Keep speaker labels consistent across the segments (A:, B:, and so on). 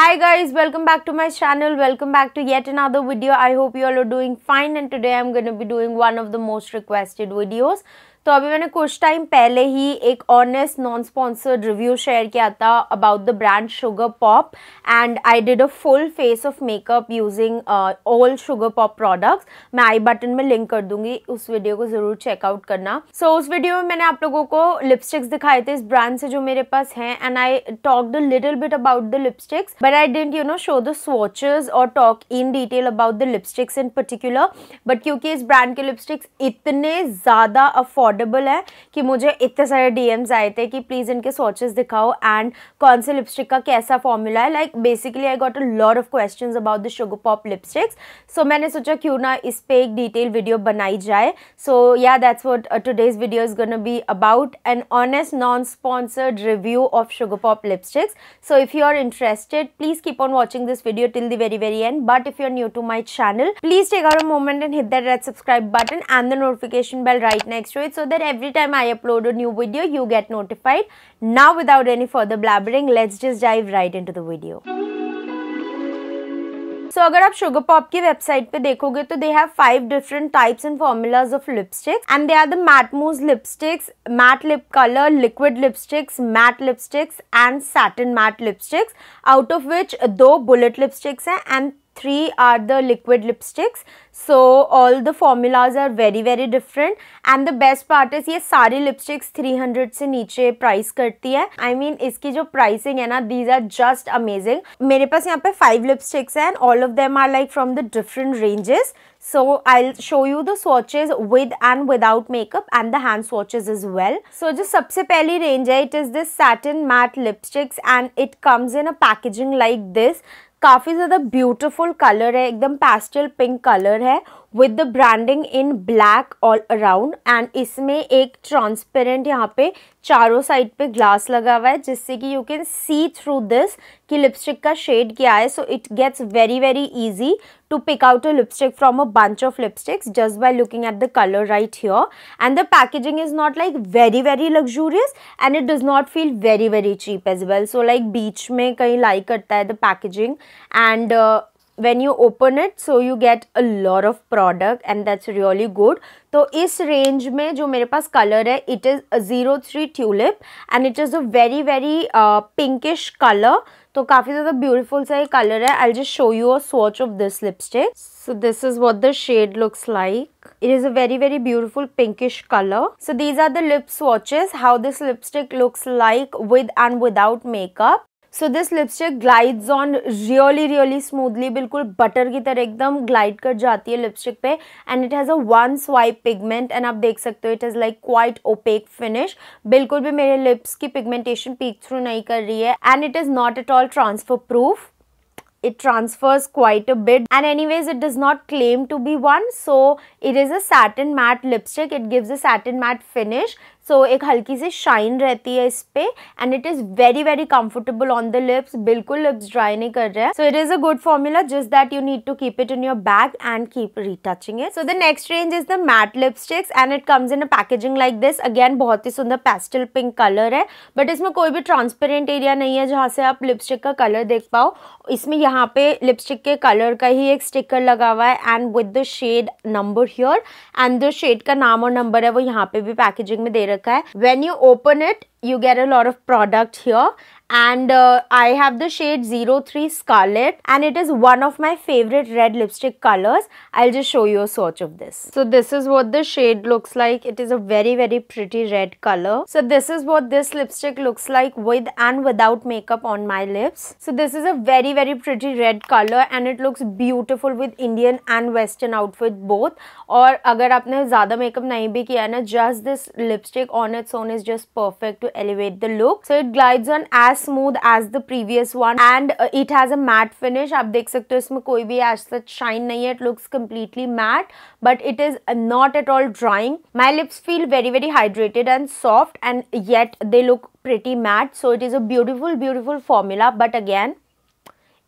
A: hi guys welcome back to my channel welcome back to yet another video i hope you all are doing fine and today i'm going to be doing one of the most requested videos तो अभी मैंने कुछ time पहले ही एक honest non sponsored review share किया था about the brand sugar pop and I did a full face of makeup using all sugar pop products मैं आई बटन में लिंक कर दूंगी उस वीडियो को ज़रूर चेकआउट करना सो so, उस वीडियो में मैंने आप लोगों को लिपस्टिक्स दिखाए थे इस ब्रांड से जो मेरे पास हैं and I talk the little bit about the lipsticks but I didn't you know show the swatches और talk in detail about the lipsticks in particular but क्योंकि इस ब्रांड के लिपस्टिक्स इतने ज़्यादा अफोर्ड ऑडिबल है कि मुझे इतने सारे डीएम्स आए थे कि प्लीज़ इनके स्वाचेस दिखाओ एंड कौन से लिपस्टिक का कैसा फॉर्मूला है like basically I got a lot of questions about the sugar pop lipsticks so मैंने सोचा क्यों ना इस पर एक डिटेल वीडियो बनाई जाए so yeah that's what today's video is gonna be about an honest non sponsored review of sugar pop lipsticks so if you are interested please keep on watching this video till the very very end but if you are new to my channel please take are a moment and hit that red subscribe button and the notification bell right next so that every time I upload a new video, you get notified. Now without any further blabbering, let's just dive right into the video. So so, अगर आप sugar pop की website पे देखोगे तो they have five different types and formulas of lipsticks and they are the matte mousse lipsticks matte lip colour liquid lipsticks matte lipsticks and satin matte lipsticks out of which दो bullet lipsticks हैं and three are the liquid lipsticks so all the formulas are very very different and the best part is these सारी lipsticks 300 se niche price hai. I mean iski jo pricing hai na, these are just amazing मेरे पास yahan pe five lipsticks hai. and all of them are like from the different ranges so I'll show you the swatches with and without makeup and the hand swatches as well. So just सबसे पहली range है it is this satin matte lipsticks and it comes in a packaging like this. काफ़ी ज़्यादा beautiful colour है एकदम pastel pink colour है with the branding in black all around and इसमें एक ट्रांसपेरेंट यहाँ पे चारों साइड पे ग्लास लगा हुआ है जिससे कि you can see through this कि लिपस्टिक का शेड क्या है so it gets very very easy to pick out a lipstick from a bunch of lipsticks just by looking at the colour right here and the packaging is not like very very luxurious and it does not feel very very cheap as well so like बीच में कहीं like करता है the packaging and when you open it so you get a lot of product and that's really good So, this range, में जो मेरे पास color है it is is zero three tulip and it very a very very pinkish colour तो काफ़ी ज़्यादा beautiful सा ये कलर है I just show you a swatch so this is what the shade looks like it is a very very beautiful pinkish color so these are the lip swatches how this lipstick looks like with and without makeup so this lipstick glides on really really smoothly बिल्कुल butter की तरह एकदम glide कर जाती है lipstick पे and it has a one swipe pigment and आप देख सकते हो it is like quite opaque finish बिल्कुल भी मेरे लिप्स की पिगमेंटेशन पीक थ्रू नहीं कर रही है and it is not at all transfer proof it transfers quite a bit and anyways it does not claim to be one so it is a satin matte lipstick it gives a satin matte finish so एक हल्की सी shine रहती है इस पे and it is very very comfortable on the lips बिल्कुल lips dry नहीं कर रहा है so it is a good formula just that you need to keep it in your bag and keep retouching it so the next range is the matte lipsticks and it comes in a packaging like this again बहुत ही सुंदर pastel pink colour है but इसमें कोई भी transparent area नहीं है जहाँ से आप लिपस्टिक का कलर देख पाओ इसमें यहाँ पे लिपस्टिक के कलर का ही एक स्टिकर लगा हुआ है and with the shade number here and the shade का नाम और नंबर है वो यहाँ पे भी पैकेजिंग में दे रहा When you open it, you get a lot of product here and uh, I have the shade 03 Scarlet and it is one of my favorite red lipstick colors. I'll just show you a swatch of this. So this is what the shade looks like. It is a very very pretty red color. So this is what this lipstick looks like with and without makeup on my lips. So this is a very very pretty red color and it looks beautiful with Indian and western outfit both Or अगर आपने ज़्यादा makeup नहीं भी just this lipstick on its own is just perfect to elevate the look. So it glides on as smooth as the previous one and uh, it has a matte finish आप देख सकते हो इसमें कोई as such shine नहीं it looks completely matte but it is not at all drying my lips feel very very hydrated and soft and yet they look pretty matte so it is a beautiful beautiful formula but again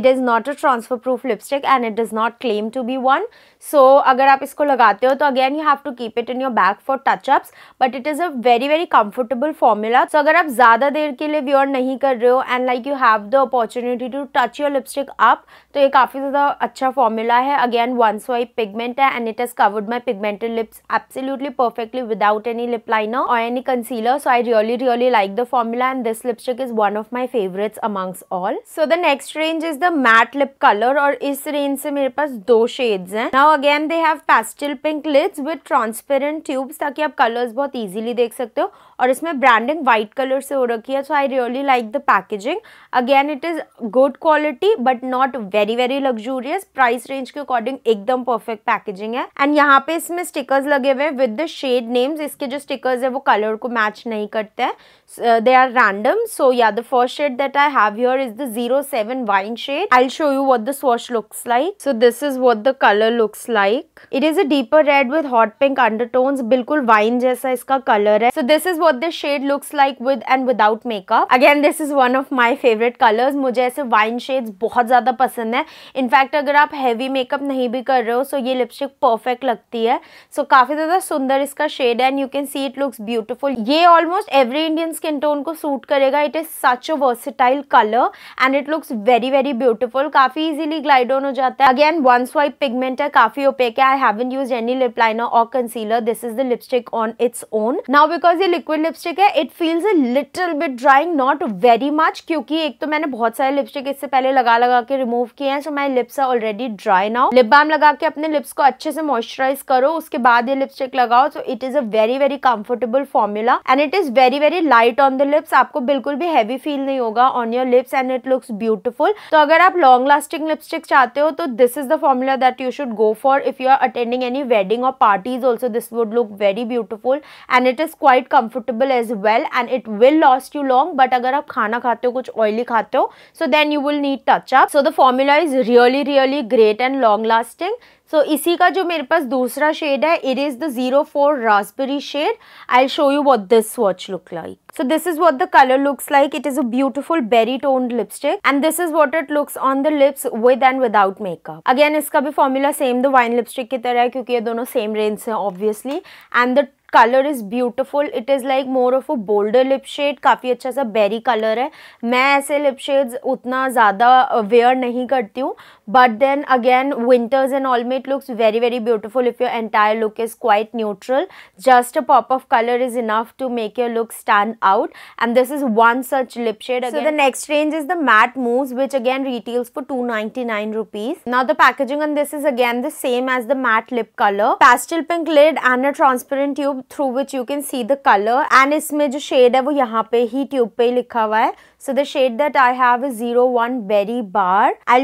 A: it is not a transfer proof lipstick and it does not claim to be one so agar aap isko lagate ho again you have to keep it in your bag for touch ups but it is a very very comfortable formula so agar aap zyada der ke liye wear nahi kar rahe and like you have the opportunity to touch your lipstick up to ye kafi zyada acha formula hai again once swipe pigment and it has covered my pigmented lips absolutely perfectly without any lip liner or any concealer so i really really like the formula and this lipstick is one of my favorites amongst all so the next range is the matte lip colour और इस range से मेरे पास दो shades हैं now again they have pastel pink lids with transparent tubes ताकि आप colours बहुत इजीली देख सकते हो और इसमें ब्रांडिंग व्हाइट कलर से हो रखी है so I really like the packaging again it is good quality but not very very luxurious price range के अकॉर्डिंग एकदम परफेक्ट पैकेजिंग है एंड यहाँ पे इसमें स्टिकर्स लगे हुए हैं विद द शेड नेम्स इसके जो स्टिकर्स है वो कलर को मैच नहीं करते हैं they are random so yeah the first shade that I have here is the zero seven wine shade shade. I'll show you what the swatch looks like. So this is what the color looks like. It is a deeper red with hot pink undertones. bilkul wine jaisa iska color hai So this is what the shade looks like with and without makeup. Again this is one of my favorite colors. mujhe aise wine shades bahut zyada pasand hai in fact agar aap heavy makeup nahi bhi kar rahe ho so ye lipstick perfect lagti hai so so, काफ़ी ज़्यादा सुंदर इसका shade है and you can see it looks beautiful ये almost every Indian skin tone को suit करेगा it is such a versatile colour and it looks very very beautiful काफी easily glide on हो जाता है अगेन वन स्वाइप पिगमेंट है काफी opaque है I haven't use any lip liner और concealer this is the lipstick on its own now because ये liquid lipstick है it feels little bit drying not very much क्योंकि एक तो मैंने बहुत सारे लिपस्टिक इससे पहले लगा लगा के रिमूव किए हैं so my lips are already dry now lip balm लगा के अपने लिप्स को अच्छे से मॉइस्चराइज करो उसके बाद ये लिपस्टिक लगाओ so it is a very very comfortable formula and it is very very light on the lips आपको बिल्कुल भी हैवी फील नहीं होगा on your lips and it looks beautiful तो अगर आप लॉन्ग लास्टिंग लिपस्टिक चाहते हो तो this is the formula that you should go for if you are attending any wedding और parties also this would look very beautiful and it is quite comfortable as well and it will last you long but अगर आप खाना खाते हो कुछ ऑयली खाते हो so then you will need touch up so the formula is really really great and long lasting so इसी का जो मेरे पास दूसरा शेड है it is the zero four raspberry shade I show you what this swatch look like so this is what the colour looks like it is a beautiful berry toned lipstick and this is what it looks on the lips with and without makeup again इसका भी formula same the wine lipstick की तरह है क्योंकि ये दोनों same range है obviously and the colour is beautiful it is like more of a bolder lip shade काफ़ी अच्छा सा बेरी कलर है मैं ऐसे लिप शेड्स उतना ज़्यादा वेयर नहीं करती हूँ but then again winters and all में it looks very very beautiful if your entire look is quite neutral just a pop of colour is enough to make your look stand out and this is one such lip shade so the next range is the matte mousse which again retails for 299 rupees now the packaging on this is again the same as the matte lip color pastel pink lid and a transparent tube through which you can see the color, and इसमें जो shade है वो यहाँ पे the tube. पे ही लिखा हुआ है so the shade that I have is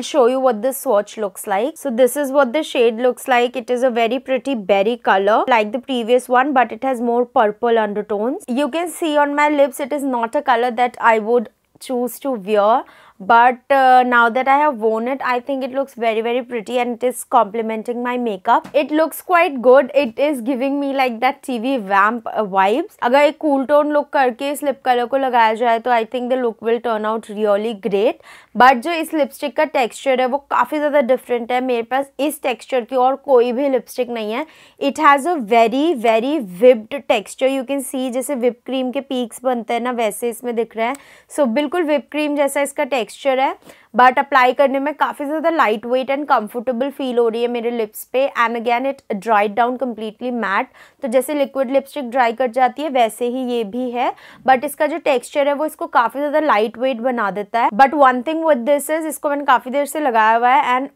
A: show you what this swatch looks like. So this is what the shade looks like. It is a very pretty berry color like the previous one but it has more purple undertones. You can see on my lips it is not a color that I would choose to wear. but uh, now that I have worn it I think it looks very very pretty and it is complementing my makeup it looks quite good it is giving me like that TV vamp uh, vibes agar ek cool tone look karke is lip color ko lagaya jaye to I think the look will turn out really great but jo is lipstick ka texture hai wo kafi zyada different hai mere paas is texture ki aur koi bhi lipstick nahi hai it has a very very whipped texture you can see jaise whipped cream ke peaks bante hai na वैसे इसमें दिख रहा है so बिल्कुल whip cream जैसा इसका texture texture है but apply करने में काफ़ी ज़्यादा light weight and comfortable feel हो रही है मेरे लिप्स पे and again it dried down completely matte तो जैसे लिक्विड लिपस्टिक ड्राई कर जाती है वैसे ही ये भी है बट इसका जो टेक्सचर है वो इसको काफ़ी ज़्यादा लाइट वेट बना देता है but one thing with this is इसको मैंने काफ़ी देर से लगाया हुआ है and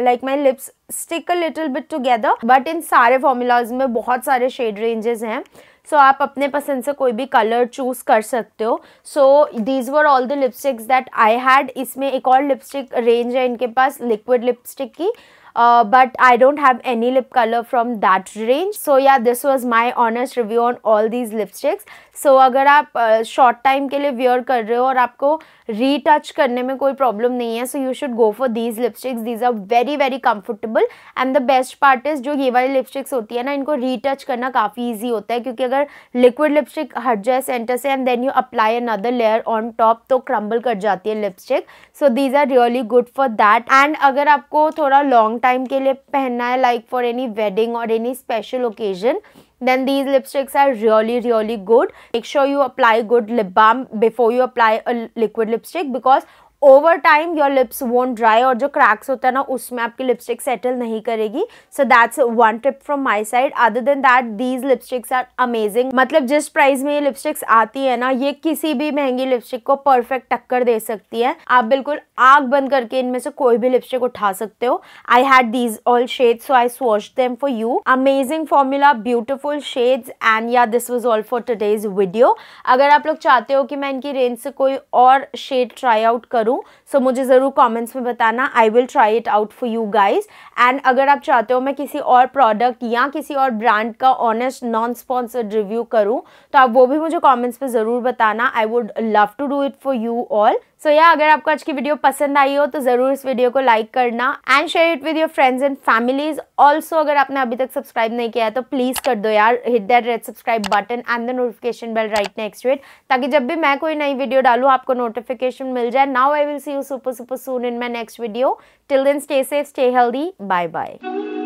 A: like my lips stick a little bit together but इन सारे फॉर्मूलाज में बहुत सारे शेड रेंजेस हैं सो so, आप अपने पसंद से कोई भी कलर चूज़ कर सकते हो so these were all the lipsticks that I had इसमें एक और लिपस्टिक रेंज है इनके पास लिक्विड लिपस्टिक की uh, but I don't have any lip color from that range. So yeah, this was my honest review on all these lipsticks. So अगर आप short uh, time के लिए वेयर कर रहे हो और आपको रीटच करने में कोई प्रॉब्लम नहीं है so you should go for these lipsticks these are very very comfortable and the best part is जो ये वाली लिपस्टिक्स होती है ना इनको रीटच करना काफ़ी ईजी होता है क्योंकि अगर लिक्विड लिपस्टिक हट जाए सेंटर से and then you apply another layer on top तो क्रम्बल कर जाती है lipstick so these are really good for that and अगर आपको थोड़ा लॉन्ग टाइम टाइम के लिए पहनना है लाइक फॉर एनी वेडिंग और any special occasion then these lipsticks are really really good make sure you apply good lip balm before you apply a liquid lipstick because over time your lips won't dry और जो cracks होता है ना उसमें आपकी lipstick settle नहीं करेगी so that's one tip from my side other than that these lipsticks are amazing मतलब जिस प्राइस में ये लिपस्टिक्स आती है ना ये किसी भी महंगी लिपस्टिक को परफेक्ट टक्कर दे सकती है आप बिल्कुल आग बंद करके इनमें से कोई भी लिपस्टिक उठा सकते हो I had these all shade so I swatch them for you amazing formula beautiful shades and yeah this was all for today's video अगर आप लोग चाहते हो कि मैं इनकी रेंज से कोई और शेड ट्राई आउट करूँ करूँ सो so, मुझे ज़रूर कमेंट्स में बताना I will try it out for you guys and अगर आप चाहते हो मैं किसी और प्रोडक्ट या किसी और ब्रांड का ऑनेस्ट नॉन स्पॉन्सर्ड रिव्यू करूँ तो आप वो भी मुझे कॉमेंट्स में ज़रूर बताना I would love to do it for you all so so, yeah yeah, अगर आपको आज की वीडियो पसंद आई हो तो ज़रूर इस वीडियो को लाइक करना and share it with your friends and families also अगर आपने अभी तक सब्सक्राइब नहीं किया है तो प्लीज़ कर दो यार hit that red subscribe button and the notification bell right next wait ताकि जब भी मैं कोई नई वीडियो डालूँ आपको नोटिफिकेशन मिल जाए now I will see you super super soon in my next video till then stay safe stay healthy bye bye